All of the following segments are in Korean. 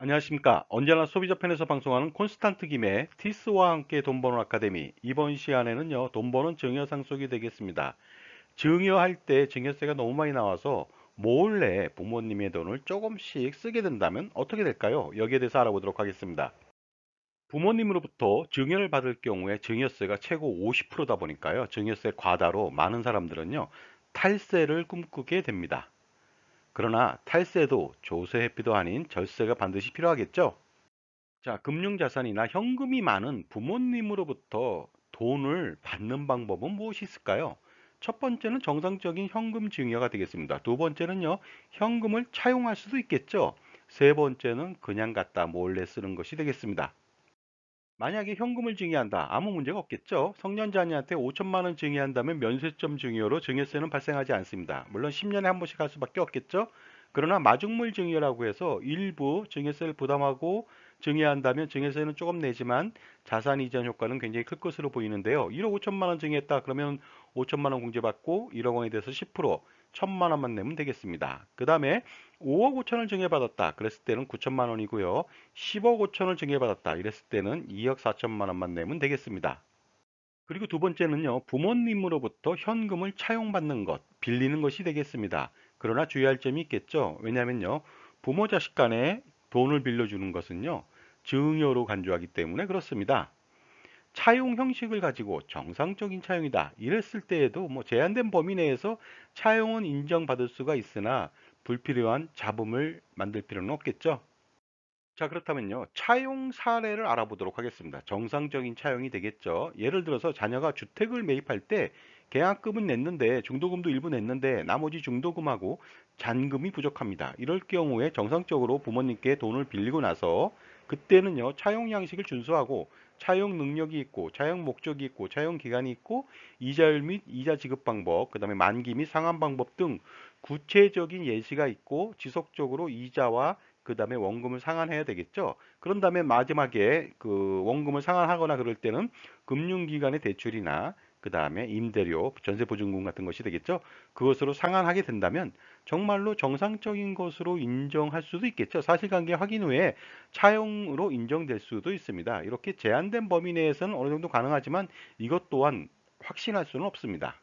안녕하십니까. 언제나 소비자 편에서 방송하는 콘스탄트 김의 티스와 함께 돈 버는 아카데미 이번 시간에는요. 돈 버는 증여 상속이 되겠습니다. 증여할 때 증여세가 너무 많이 나와서 몰래 부모님의 돈을 조금씩 쓰게 된다면 어떻게 될까요? 여기에 대해서 알아보도록 하겠습니다. 부모님으로부터 증여를 받을 경우에 증여세가 최고 50%다 보니까요. 증여세 과다로 많은 사람들은요. 탈세를 꿈꾸게 됩니다. 그러나 탈세도 조세회피도 아닌 절세가 반드시 필요하겠죠. 자, 금융자산이나 현금이 많은 부모님으로부터 돈을 받는 방법은 무엇이 있을까요? 첫 번째는 정상적인 현금 증여가 되겠습니다. 두 번째는요, 현금을 차용할 수도 있겠죠. 세 번째는 그냥 갖다 몰래 쓰는 것이 되겠습니다. 만약에 현금을 증여한다. 아무 문제가 없겠죠. 성년자녀한테 5천만 원 증여한다면 면세점 증여로 증여세는 발생하지 않습니다. 물론 10년에 한 번씩 할 수밖에 없겠죠. 그러나 마중물 증여라고 해서 일부 증여세를 부담하고 증여한다면 증여세는 조금 내지만 자산 이전 효과는 굉장히 클 것으로 보이는데요. 1억 5천만 원 증여했다. 그러면 5천만 원 공제받고 1억 원에 대해서 10% 1천만 원만 내면 되겠습니다. 그 다음에 5억 5천을 증여받았다. 그랬을 때는 9천만 원이고요. 10억 5천을 증여받았다. 이랬을 때는 2억 4천만 원만 내면 되겠습니다. 그리고 두 번째는요. 부모님으로부터 현금을 차용받는 것, 빌리는 것이 되겠습니다. 그러나 주의할 점이 있겠죠. 왜냐면요. 부모 자식 간에 돈을 빌려주는 것은요. 증여로 간주하기 때문에 그렇습니다. 차용 형식을 가지고 정상적인 차용이다 이랬을 때에도 뭐 제한된 범위 내에서 차용은 인정받을 수가 있으나 불필요한 잡음을 만들 필요는 없겠죠. 자 그렇다면요 차용 사례를 알아보도록 하겠습니다. 정상적인 차용이 되겠죠. 예를 들어서 자녀가 주택을 매입할 때 계약금은 냈는데 중도금도 일부 냈는데 나머지 중도금하고 잔금이 부족합니다. 이럴 경우에 정상적으로 부모님께 돈을 빌리고 나서 그때는요 차용 양식을 준수하고 차용 능력이 있고 차용 목적이 있고 차용 기간이 있고 이자율 및 이자 지급 방법 그 다음에 만기 및 상환 방법 등 구체적인 예시가 있고 지속적으로 이자와 그 다음에 원금을 상환해야 되겠죠 그런 다음에 마지막에 그 원금을 상환하거나 그럴 때는 금융기관의 대출이나 그 다음에 임대료, 전세보증금 같은 것이 되겠죠. 그것으로 상환하게 된다면 정말로 정상적인 것으로 인정할 수도 있겠죠. 사실관계 확인 후에 차용으로 인정될 수도 있습니다. 이렇게 제한된 범위 내에서는 어느 정도 가능하지만 이것 또한 확신할 수는 없습니다.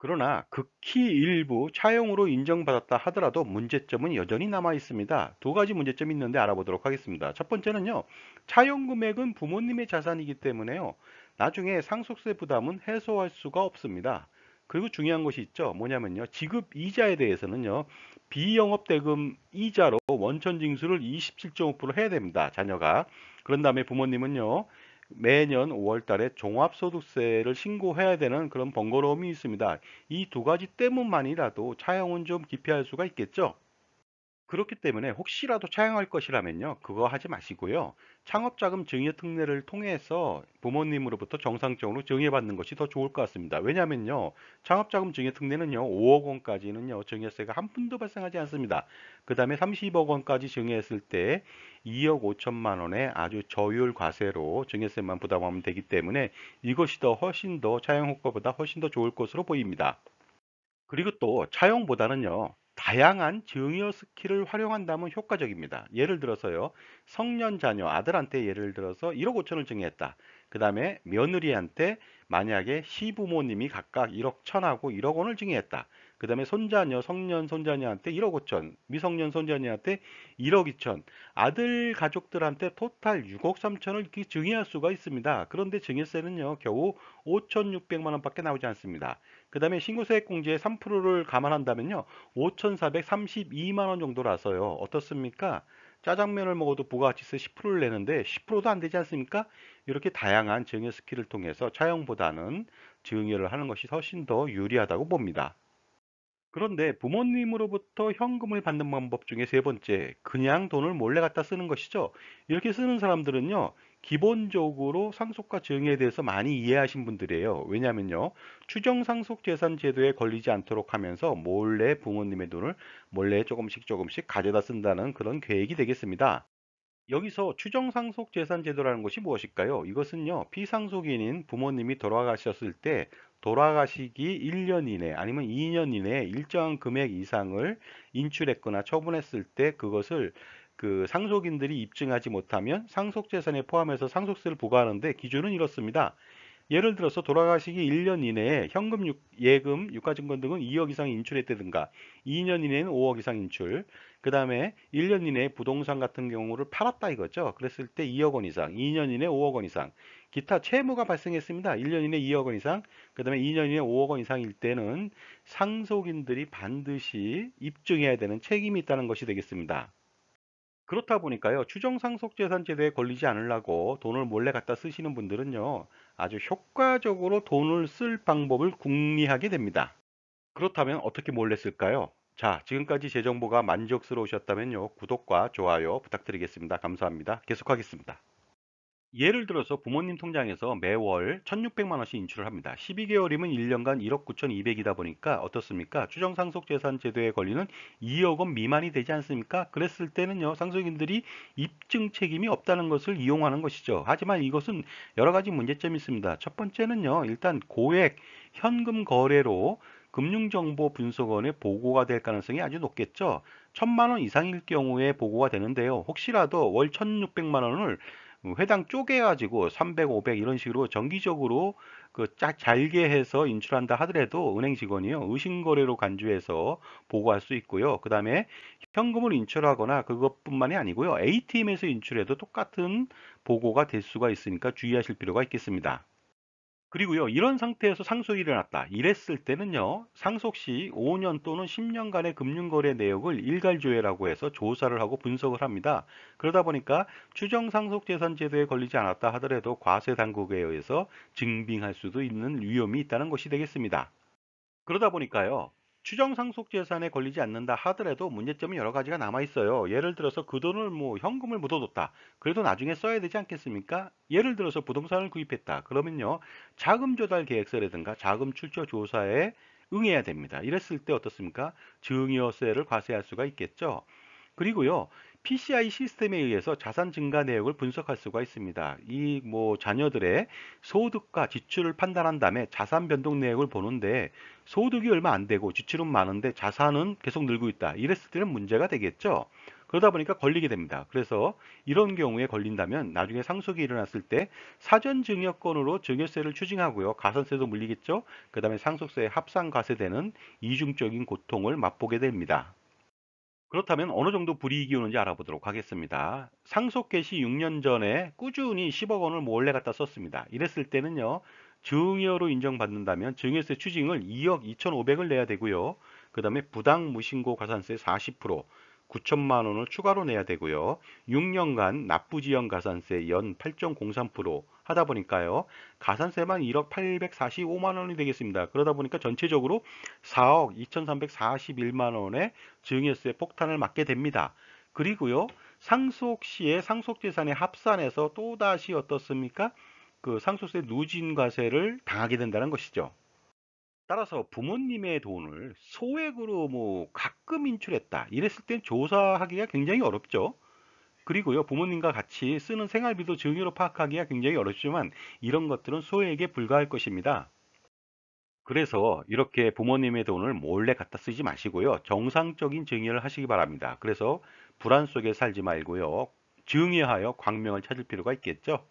그러나 극히 일부 차용으로 인정받았다 하더라도 문제점은 여전히 남아 있습니다. 두 가지 문제점이 있는데 알아보도록 하겠습니다. 첫 번째는요. 차용 금액은 부모님의 자산이기 때문에요. 나중에 상속세 부담은 해소할 수가 없습니다. 그리고 중요한 것이 있죠. 뭐냐면요. 지급 이자에 대해서는요. 비영업 대금 이자로 원천 징수를 27.5% 해야 됩니다. 자녀가. 그런 다음에 부모님은요. 매년 5월 달에 종합소득세를 신고해야 되는 그런 번거로움이 있습니다. 이 두 가지 때문만이라도 차용은 좀 기피할 수가 있겠죠. 그렇기 때문에 혹시라도 차용할 것이라면요. 그거 하지 마시고요. 창업자금 증여 특례를 통해서 부모님으로부터 정상적으로 증여받는 것이 더 좋을 것 같습니다. 왜냐면요. 창업자금 증여 특례는요. 5억 원까지는요. 증여세가 한 푼도 발생하지 않습니다. 그 다음에 30억 원까지 증여했을 때 2억 5천만 원의 아주 저율 과세로 증여세만 부담하면 되기 때문에 이것이 더 훨씬 더 차용 효과보다 훨씬 더 좋을 것으로 보입니다. 그리고 또 차용보다는요. 다양한 증여 스킬을 활용한다면 효과적입니다. 예를 들어서요. 성년 자녀 아들한테 예를 들어서 1억 5천을 증여했다. 그 다음에 며느리한테 만약에 시부모님이 각각 1억 1 천하고 1억 원을 증여했다. 그 다음에 손자녀, 성년 손자녀한테 1억 5천, 미성년 손자녀한테 1억 2천, 아들 가족들한테 토탈 6억 3천을 증여할 수가 있습니다. 그런데 증여세는요, 겨우 5,600만 원밖에 나오지 않습니다. 그 다음에 신고세액 공제의 3%를 감안한다면요, 5,432만 원 정도라서요, 어떻습니까? 짜장면을 먹어도 부가가치세 10%를 내는데 10%도 안 되지 않습니까? 이렇게 다양한 증여 스킬을 통해서 차용보다는 증여를 하는 것이 훨씬 더 유리하다고 봅니다. 그런데 부모님으로부터 현금을 받는 방법 중에 세 번째, 그냥 돈을 몰래 갖다 쓰는 것이죠. 이렇게 쓰는 사람들은요, 기본적으로 상속과 증여에 대해서 많이 이해하신 분들이에요. 왜냐면요, 추정상속재산제도에 걸리지 않도록 하면서 몰래 부모님의 돈을 몰래 조금씩 조금씩 가져다 쓴다는 그런 계획이 되겠습니다. 여기서 추정상속재산제도라는 것이 무엇일까요? 이것은요, 피상속인인 부모님이 돌아가셨을 때 돌아가시기 1년 이내 아니면 2년 이내에 일정한 금액 이상을 인출했거나 처분했을 때 그것을 그 상속인들이 입증하지 못하면 상속재산에 포함해서 상속세를 부과하는데 기준은 이렇습니다. 예를 들어서 돌아가시기 1년 이내에 현금, 유, 예금, 유가증권 등은 2억 이상 인출했다든가 2년 이내에는 5억 이상 인출, 그 다음에 1년 이내에 부동산 같은 경우를 팔았다 이거죠. 그랬을 때 2억 원 이상, 2년 이내에 5억 원 이상, 기타 채무가 발생했습니다. 1년 이내에 2억 원 이상, 그 다음에 2년 이내에 5억 원 이상일 때는 상속인들이 반드시 입증해야 되는 책임이 있다는 것이 되겠습니다. 그렇다 보니까요. 추정상속재산제도에 걸리지 않으려고 돈을 몰래 갖다 쓰시는 분들은요. 아주 효과적으로 돈을 쓸 방법을 궁리하게 됩니다. 그렇다면 어떻게 몰래 쓸까요? 자, 지금까지 제 정보가 만족스러우셨다면요. 구독과 좋아요 부탁드리겠습니다. 감사합니다. 계속하겠습니다. 예를 들어서 부모님 통장에서 매월 1,600만 원씩 인출을 합니다. 12개월이면 1년간 1억 9,200이다 보니까 어떻습니까? 추정 상속 재산 제도에 걸리는 2억 원 미만이 되지 않습니까? 그랬을 때는요. 상속인들이 입증 책임이 없다는 것을 이용하는 것이죠. 하지만 이것은 여러 가지 문제점이 있습니다. 첫 번째는요. 일단 고액 현금 거래로 금융정보 분석원에 보고가 될 가능성이 아주 높겠죠. 1 천만 원 이상일 경우에 보고가 되는데요. 혹시라도 월 1,600만 원을 음, 회당 쪼개가지고 300, 500 이런 식으로 정기적으로 그짝 잘게 해서 인출한다 하더라도 은행 직원이요 의심거래로 간주해서 보고할 수 있고요. 그 다음에 현금을 인출하거나 그것뿐만이 아니고요 ATM에서 인출해도 똑같은 보고가 될 수가 있으니까 주의하실 필요가 있겠습니다. 그리고요 이런 상태에서 상속이 일어났다 이랬을 때는요 상속시 5년 또는 10년간의 금융거래 내역을 일괄조회라고 해서 조사를 하고 분석을 합니다 그러다 보니까 추정상속재산제도에 걸리지 않았다 하더라도 과세당국에 의해서 증빙할 수도 있는 위험이 있다는 것이 되겠습니다 그러다 보니까요 추정 상속 재산에 걸리지 않는다 하더라도 문제점이 여러 가지가 남아 있어요. 예를 들어서 그 돈을 뭐 현금을 묻어뒀다. 그래도 나중에 써야 되지 않겠습니까? 예를 들어서 부동산을 구입했다. 그러면요. 자금 조달 계획서라든가 자금 출처 조사에 응해야 됩니다. 이랬을 때 어떻습니까? 증여세를 과세할 수가 있겠죠. 그리고요. PCI 시스템에 의해서 자산 증가 내역을 분석할 수가 있습니다. 이뭐 자녀들의 소득과 지출을 판단한 다음에 자산 변동 내역을 보는데 소득이 얼마 안 되고 지출은 많은데 자산은 계속 늘고 있다. 이랬을 때는 문제가 되겠죠. 그러다 보니까 걸리게 됩니다. 그래서 이런 경우에 걸린다면 나중에 상속이 일어났을 때 사전 증여권으로 증여세를 추징하고요. 가산세도 물리겠죠. 그 다음에 상속세에 합산과세되는 이중적인 고통을 맛보게 됩니다. 그렇다면 어느 정도 불이익이 오는지 알아보도록 하겠습니다. 상속 개시 6년 전에 꾸준히 10억 원을 몰래 갖다 썼습니다. 이랬을 때는요. 증여로 인정받는다면 증여세 추징을 2억 2,500을 내야 되고요. 그 다음에 부당 무신고 가산세 40%, 9천만 원을 추가로 내야 되고요. 6년간 납부지연 가산세 연 8.03%, 하다 보니까요. 가산세만 1억 845만 원이 되겠습니다. 그러다 보니까 전체적으로 4억 2341만 원의 증여세 폭탄을 맞게 됩니다. 그리고요. 상속 시에 상속 재산의 합산해서 또다시 어떻습니까? 그 상속세 누진과세를 당하게 된다는 것이죠. 따라서 부모님의 돈을 소액으로 뭐 가끔 인출했다 이랬을 땐 조사하기가 굉장히 어렵죠. 그리고요 부모님과 같이 쓰는 생활비도 증여로 파악하기가 굉장히 어렵지만 이런 것들은 소액에 불과할 것입니다. 그래서 이렇게 부모님의 돈을 몰래 갖다 쓰지 마시고요. 정상적인 증여를 하시기 바랍니다. 그래서 불안 속에 살지 말고요. 증여하여 광명을 찾을 필요가 있겠죠.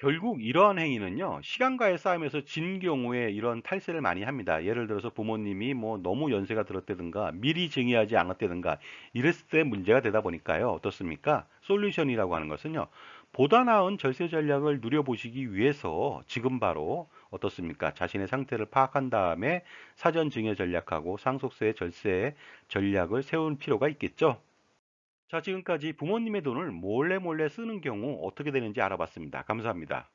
결국 이러한 행위는요, 시간과의 싸움에서 진 경우에 이런 탈세를 많이 합니다. 예를 들어서 부모님이 뭐 너무 연세가 들었다든가 미리 증여하지 않았다든가 이랬을 때 문제가 되다 보니까요, 어떻습니까? 솔루션이라고 하는 것은요, 보다 나은 절세 전략을 누려보시기 위해서 지금 바로 어떻습니까? 자신의 상태를 파악한 다음에 사전 증여 전략하고 상속세 절세 전략을 세운 필요가 있겠죠. 자, 지금까지 부모님의 돈을 몰래 몰래 쓰는 경우 어떻게 되는지 알아봤습니다. 감사합니다.